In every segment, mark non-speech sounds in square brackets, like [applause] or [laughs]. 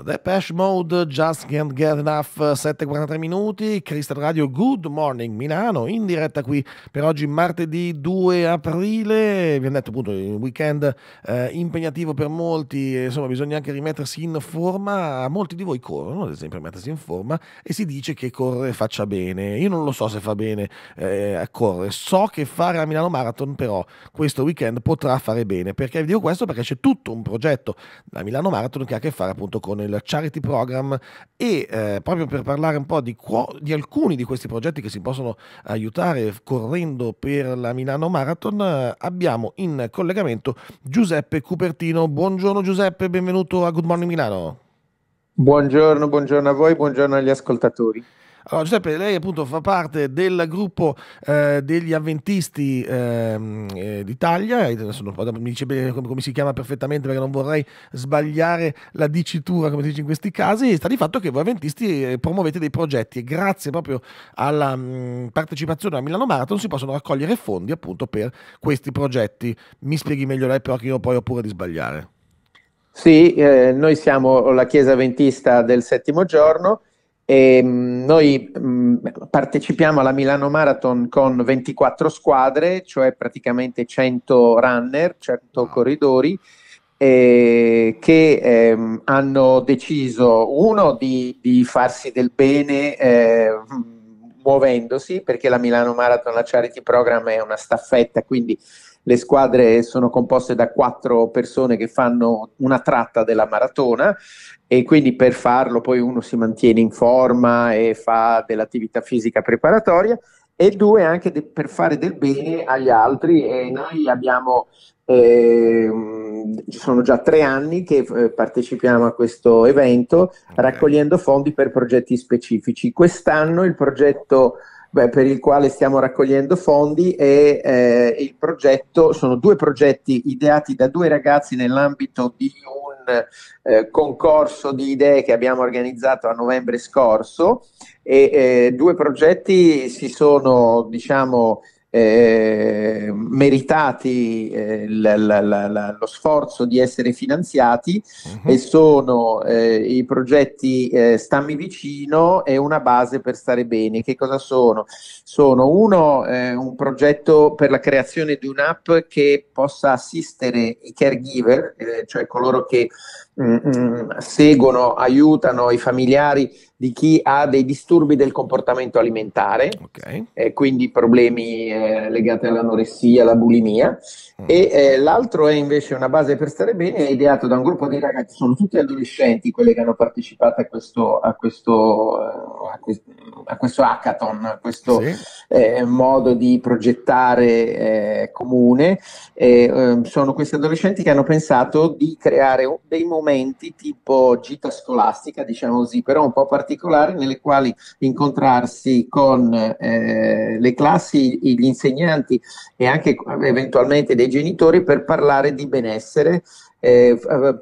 Depeche Mode, Just Can't Get Enough, 7.43 minuti, Crystal Radio, Good Morning Milano, in diretta qui per oggi martedì 2 aprile, vi ho detto appunto un weekend eh, impegnativo per molti, insomma bisogna anche rimettersi in forma, molti di voi corrono ad esempio a mettersi in forma e si dice che correre faccia bene, io non lo so se fa bene eh, correre, so che fare la Milano Marathon però questo weekend potrà fare bene, perché vi dico questo perché c'è tutto un progetto, da Milano Marathon che ha a che fare appunto con il Charity Program e eh, proprio per parlare un po' di, di, alcuni di questi progetti che si possono aiutare correndo per la Milano Marathon eh, abbiamo in collegamento Giuseppe Cupertino. Buongiorno Giuseppe, benvenuto a Good Morning Milano. Buongiorno, buongiorno a voi, buongiorno agli ascoltatori. Allora, Giuseppe, lei appunto fa parte del gruppo eh, degli avventisti ehm, eh, d'Italia, adesso mi dice bene come, come, si chiama perfettamente perché non vorrei sbagliare la dicitura come si dice in questi casi, sta di fatto che voi avventisti eh, promuovete dei progetti e grazie proprio alla mh, mm, partecipazione a Milano Marathon si possono raccogliere fondi appunto per questi progetti. Mi spieghi meglio lei però che io poi ho paura di sbagliare. Sì, eh, noi siamo la Chiesa Ventista del Settimo Giorno e ehm, noi mm, partecipiamo alla Milano Marathon con 24 squadre, cioè praticamente 100 runner, 100 wow. corridori, eh, che eh, hanno deciso, uno, di, di farsi del bene eh, muovendosi, perché la Milano Marathon, la Charity Program è una staffetta, quindi le squadre sono composte da quattro persone che fanno una tratta della maratona e quindi per farlo poi uno si mantiene in forma e fa dell'attività fisica preparatoria e due anche de- per fare del bene agli altri e noi abbiamo eh, sono già tre anni che eh, partecipiamo a questo evento okay. raccogliendo fondi per progetti specifici quest'anno il progetto beh, per il quale stiamo raccogliendo fondi e eh, il progetto sono due progetti ideati da due ragazzi nell'ambito di un eh, concorso di idee che abbiamo organizzato a novembre scorso e eh, due progetti si sono diciamo eh, meritati eh, la, la, la, lo sforzo di essere finanziati uh-huh. e mhm. sono eh, i progetti eh, Stammi Vicino e Una base per stare bene. Che cosa sono? Sono uno, eh, un progetto per la creazione di un'app che possa assistere i caregiver, eh, cioè coloro che Mm, mm, seguono, aiutano i familiari di chi ha dei disturbi del comportamento alimentare, okay. eh, quindi problemi eh, legati all'anoressia, alla bulimia. Mm. E eh, l'altro è invece una base per stare bene, ideato da un gruppo di ragazzi, sono tutti adolescenti, quelli che hanno partecipato a questo, a questo, eh, a questo, a questo hackathon, a questo sì. Eh, modo di progettare eh, comune. Ehm, sono questi adolescenti che hanno pensato di creare dei momenti momenti tipo gita scolastica, diciamo così, però un po' particolari, nelle quali incontrarsi con eh, le classi, gli insegnanti e anche eventualmente dei genitori per parlare di benessere eh, eh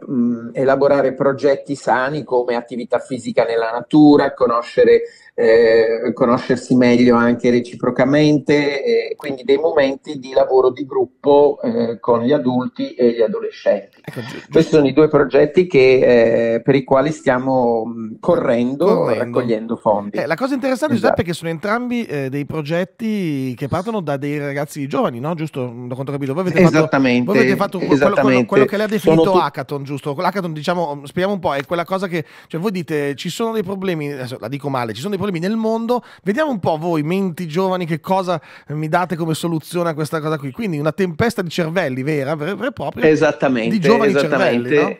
elaborare progetti sani come attività fisica nella natura, conoscere, eh, conoscersi meglio anche reciprocamente, eh, quindi dei momenti di lavoro di gruppo eh, con gli adulti e gli adolescenti. Ecco, Questi sono i due progetti che, eh, per i quali stiamo correndo, correndo. raccogliendo fondi. la cosa interessante esatto. Giuseppe è che sono entrambi dei progetti che partono da dei ragazzi giovani, no? giusto? Da quanto capito, voi avete fatto, voi avete fatto quello, quello, quello che lei ha detto definito tu- hackathon, giusto? L'hackathon, diciamo, spieghiamo un po', è quella cosa che, cioè voi dite, ci sono dei problemi, adesso la dico male, ci sono dei problemi nel mondo, vediamo un po' voi, menti giovani, che cosa mi date come soluzione a questa cosa qui. Quindi una tempesta di cervelli, vera, vera e propria. Esattamente. Di giovani esattamente. cervelli, no?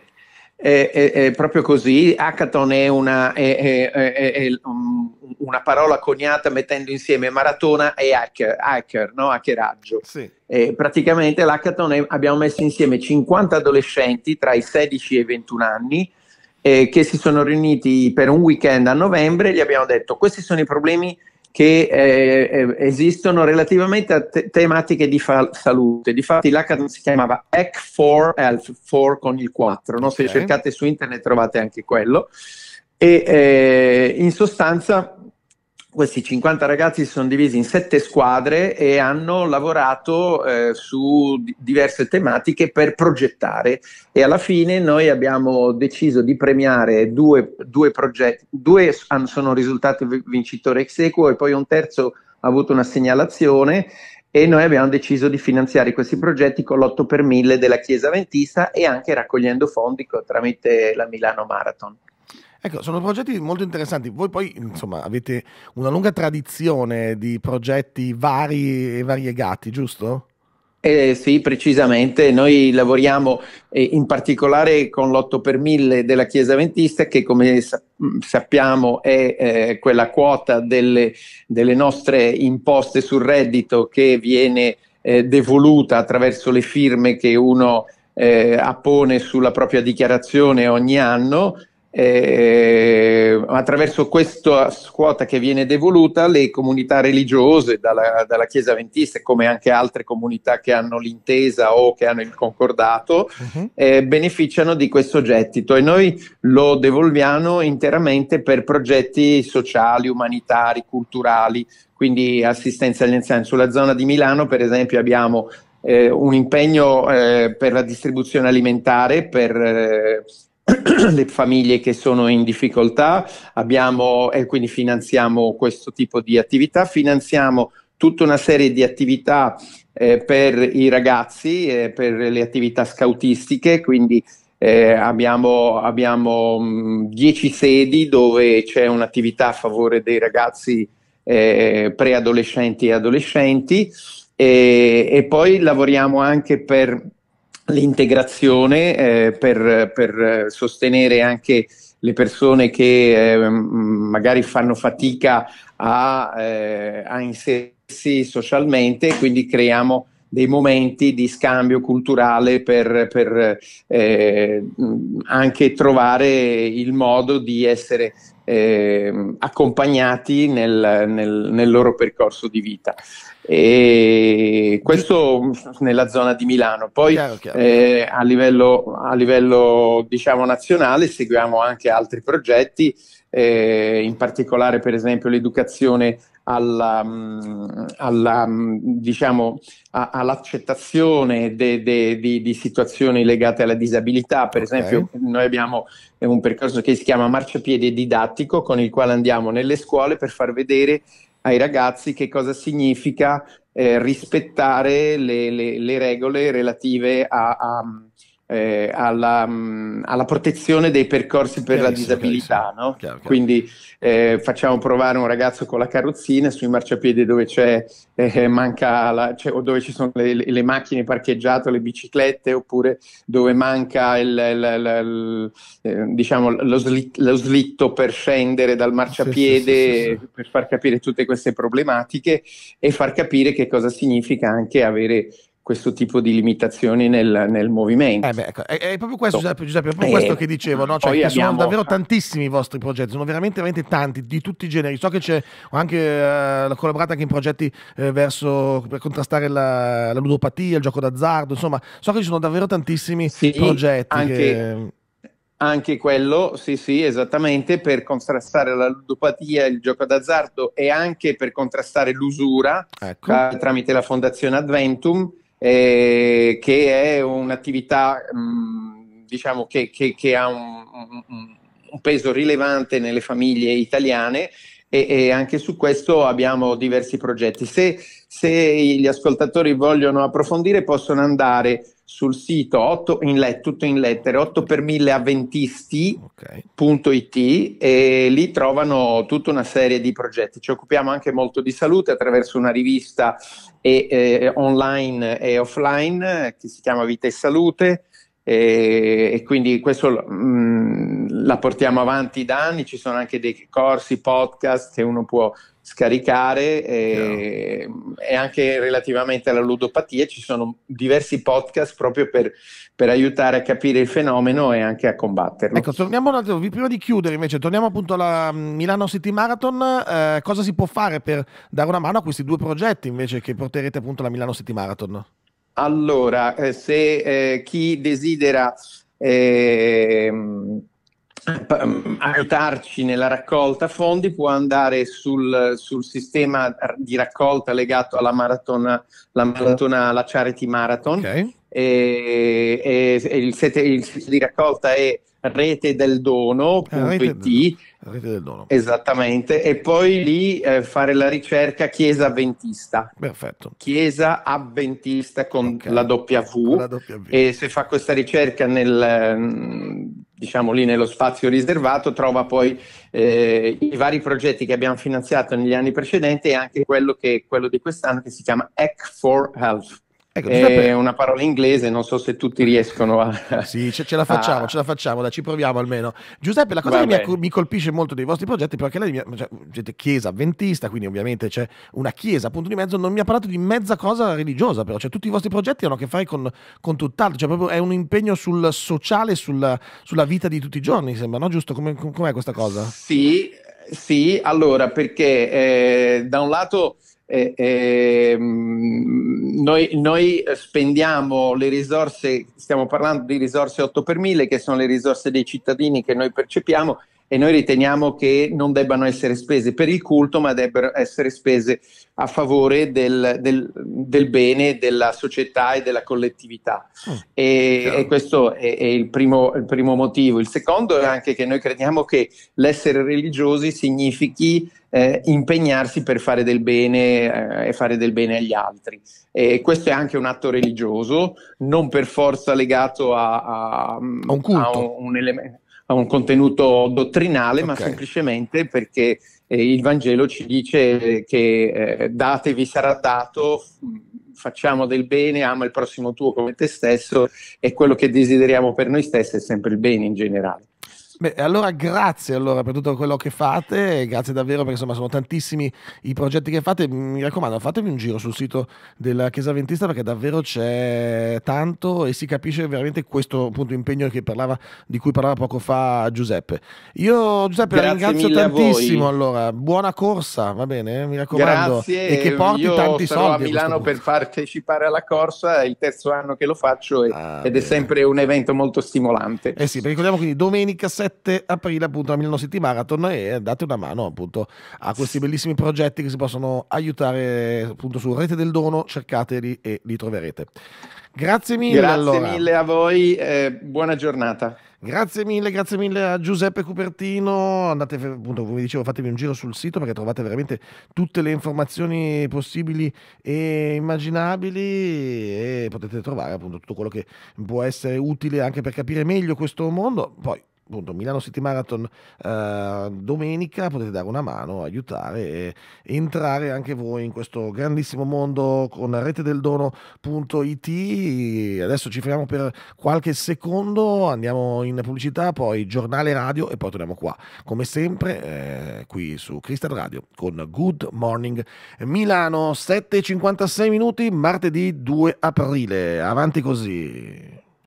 È, è, è, proprio così, hackathon è una, è, mm, una parola coniata mettendo insieme maratona e hacker, hacker no? hackeraggio. Sì. E praticamente l'hackathon abbiamo messo insieme 50 adolescenti tra i 16 e i 21 anni eh, che si sono riuniti per un weekend a novembre e gli abbiamo detto questi sono i problemi che eh, eh, esistono relativamente a te- tematiche di fa- salute. Difatti l'hackathon si chiamava EC4 Health, 4 con il 4, no? se okay. cercate su internet trovate anche quello. E eh, in sostanza questi 50 ragazzi si sono divisi in sette squadre e hanno lavorato eh, su d- diverse tematiche per progettare e alla fine noi abbiamo deciso di premiare due, due progetti, due sono risultati vincitori ex equo e poi un terzo ha avuto una segnalazione e noi abbiamo deciso di finanziare questi progetti con l'8 per 1000 della Chiesa Ventista e anche raccogliendo fondi co- tramite la Milano Marathon. Ecco, sono progetti molto interessanti. Voi poi, insomma, avete una lunga tradizione di progetti vari e variegati, giusto? Eh, sì, precisamente. Noi lavoriamo eh, in particolare con l'8 per 1000 della Chiesa Ventista, che come sa- mm, sappiamo è eh, quella quota delle, delle, nostre imposte sul reddito che viene eh, devoluta attraverso le firme che uno eh, appone sulla propria dichiarazione ogni anno. Eh, attraverso questa scuota che viene devoluta, le comunità religiose, dalla, dalla Chiesa Ventista, come anche altre comunità che hanno l'intesa o che hanno il concordato, uh-huh. eh, beneficiano di questo gettito e noi lo devolviamo interamente per progetti sociali, umanitari, culturali, quindi assistenza agli anziani. Sulla zona di Milano, per esempio, abbiamo eh, un impegno eh, per la distribuzione alimentare, per eh, [coughs] le famiglie che sono in difficoltà, abbiamo, e eh, quindi finanziamo questo tipo di attività, finanziamo tutta una serie di attività eh, per i ragazzi, eh, per le attività scautistiche, quindi eh, abbiamo, abbiamo 10 sedi dove c'è un'attività a favore dei ragazzi eh, preadolescenti e adolescenti e, e poi lavoriamo anche per l'integrazione eh, per, per, sostenere anche le persone che eh, magari fanno fatica a, eh, a, inserirsi socialmente, quindi creiamo dei momenti di scambio culturale per, per eh, anche trovare il modo di essere eh, accompagnati nel, nel, nel, loro percorso di vita. E questo nella zona di Milano. Poi Eh, a, livello, a livello diciamo, nazionale seguiamo anche altri progetti. Eh, in particolare per esempio l'educazione alla, mm, alla, mm, diciamo, a, all'accettazione de, de, di, di, situazioni legate alla disabilità. Per okay. esempio, noi abbiamo un percorso che si chiama marciapiede didattico, con il quale andiamo nelle scuole per far vedere ai ragazzi che cosa significa eh, rispettare le, le, le, regole relative a, a eh, alla, mh, mm, alla, protezione dei percorsi per la disabilità. No? Chiaro, chiaro. Quindi eh, facciamo provare un ragazzo con la carrozzina sui marciapiedi dove c'è eh, manca la, cioè, o dove ci sono le, le, macchine parcheggiate, le biciclette, oppure dove manca il, il, il, eh, diciamo, lo, slit, lo, slitto per scendere dal marciapiede, sì, sì, sì, per far capire tutte queste problematiche e far capire che cosa significa anche avere questo tipo di limitazioni nel, nel movimento. Eh beh, ecco, è, è, proprio questo, Giuseppe, ecco. Giuseppe è proprio eh, questo che dicevo, no? cioè, abbiamo... sono davvero tantissimi i vostri progetti, sono veramente, veramente tanti, di tutti i generi. So che c'è anche, eh, collaborato anche in progetti eh, verso, per contrastare la, la, ludopatia, il gioco d'azzardo, insomma, so che ci sono davvero tantissimi sì, progetti. Anche... Che... Anche quello, sì, sì, esattamente, per contrastare la ludopatia, il gioco d'azzardo e anche per contrastare l'usura ecco. Eh, tramite la Fondazione Adventum eh, che è un'attività mh, diciamo che, che, che ha un, un, un, peso rilevante nelle famiglie italiane e, e, anche su questo abbiamo diversi progetti. Se, se gli ascoltatori vogliono approfondire possono andare sul sito 8 in let, tutto in lettere 8 per 1000 avventisti.it e lì trovano tutta una serie di progetti. Ci occupiamo anche molto di salute attraverso una rivista e, eh, online e offline che si chiama Vita e Salute e, e quindi questo mh, mm, la portiamo avanti da anni, ci sono anche dei corsi, podcast che uno può scaricare e, e, anche relativamente alla ludopatia ci sono diversi podcast proprio per, per, aiutare a capire il fenomeno e anche a combatterlo. Ecco, torniamo un attimo, prima di chiudere invece, torniamo appunto alla mm, Milano City Marathon, eh, cosa si può fare per dare una mano a questi due progetti invece che porterete appunto alla Milano City Marathon? Allora, eh, se eh, chi desidera... Ehm, Ehm, aiutarci nella raccolta fondi può andare sul, sul sistema di raccolta legato alla maratona, la maratona, la Charity Marathon. Okay e, e, e il, sete, il sito di raccolta è rete del dono.it ah, rete del dono esattamente e poi lì eh, fare la ricerca chiesa avventista perfetto chiesa avventista con okay. la, w, la e se fa questa ricerca nel mm, diciamo lì nello spazio riservato trova poi eh, i vari progetti che abbiamo finanziato negli anni precedenti e anche quello, che, quello di quest'anno che si chiama Ec for Health Ecco, è una parola inglese, non so se tutti riescono a... [laughs] Sì, ce, ce la facciamo, a... Ah. ce la facciamo, dai, ci proviamo almeno. Giuseppe, la cosa Va che mi, mi, colpisce molto dei vostri progetti, però che lei, cioè, siete chiesa avventista, quindi ovviamente c'è una chiesa, appunto di mezzo, non mi ha parlato di mezza cosa religiosa, però, cioè tutti i vostri progetti hanno a che fare con, con tutt'altro, cioè proprio è un impegno sul sociale, sulla, sulla vita di tutti i giorni, sembra, no? Giusto? Come, com'è questa cosa? Sì, sì, allora, perché eh, da un lato eh, eh, noi, noi, spendiamo le risorse, stiamo parlando di risorse 8 per 1000 che sono le risorse dei cittadini che noi percepiamo e noi riteniamo che non debbano essere spese per il culto ma debbano essere spese a favore del, del, del bene della società e della collettività mm, e, e, questo è, è il, primo, il primo motivo. Il secondo è anche che noi crediamo che l'essere religiosi significhi eh, impegnarsi per fare del bene eh, e fare del bene agli altri. E questo è anche un atto religioso, non per forza legato a, a, a un, a un, element, a un contenuto dottrinale, okay. ma semplicemente perché eh, il Vangelo ci dice che eh, datevi sarà dato, facciamo del bene, ama il prossimo tuo come te stesso e quello che desideriamo per noi stessi è sempre il bene in generale. Beh, allora grazie allora per tutto quello che fate, grazie davvero perché insomma sono tantissimi i progetti che fate, mi raccomando fatevi un giro sul sito della Chiesa Ventista perché davvero c'è tanto e si capisce veramente questo appunto impegno parlava, di cui parlava poco fa Giuseppe. Io Giuseppe grazie ringrazio tantissimo allora, buona corsa, va bene, mi raccomando. Grazie, e che porti io tanti sarò a Milano a per partecipare alla corsa, è il terzo anno che lo faccio e, ah, ed beh. è sempre un evento molto stimolante. Eh sì, ricordiamo quindi domenica 7 7 aprile appunto la Milano City Marathon e date una mano appunto a questi bellissimi progetti che si possono aiutare appunto su Rete del Dono, cercateli e li troverete. Grazie mille. Grazie allora. mille a voi, eh, buona giornata. Grazie mille, grazie mille a Giuseppe Cupertino. Andate appunto, come dicevo, fatevi un giro sul sito perché trovate veramente tutte le informazioni possibili e immaginabili e potete trovare appunto tutto quello che può essere utile anche per capire meglio questo mondo. Poi appunto Milano City Marathon eh, domenica potete dare una mano, aiutare e, entrare anche voi in questo grandissimo mondo con retedeldono.it. Adesso ci fermiamo per qualche secondo, andiamo in pubblicità, poi giornale radio e poi torniamo qua. Come sempre eh, qui su Crystal Radio con Good Morning Milano 7:56 minuti martedì 2 aprile. Avanti così.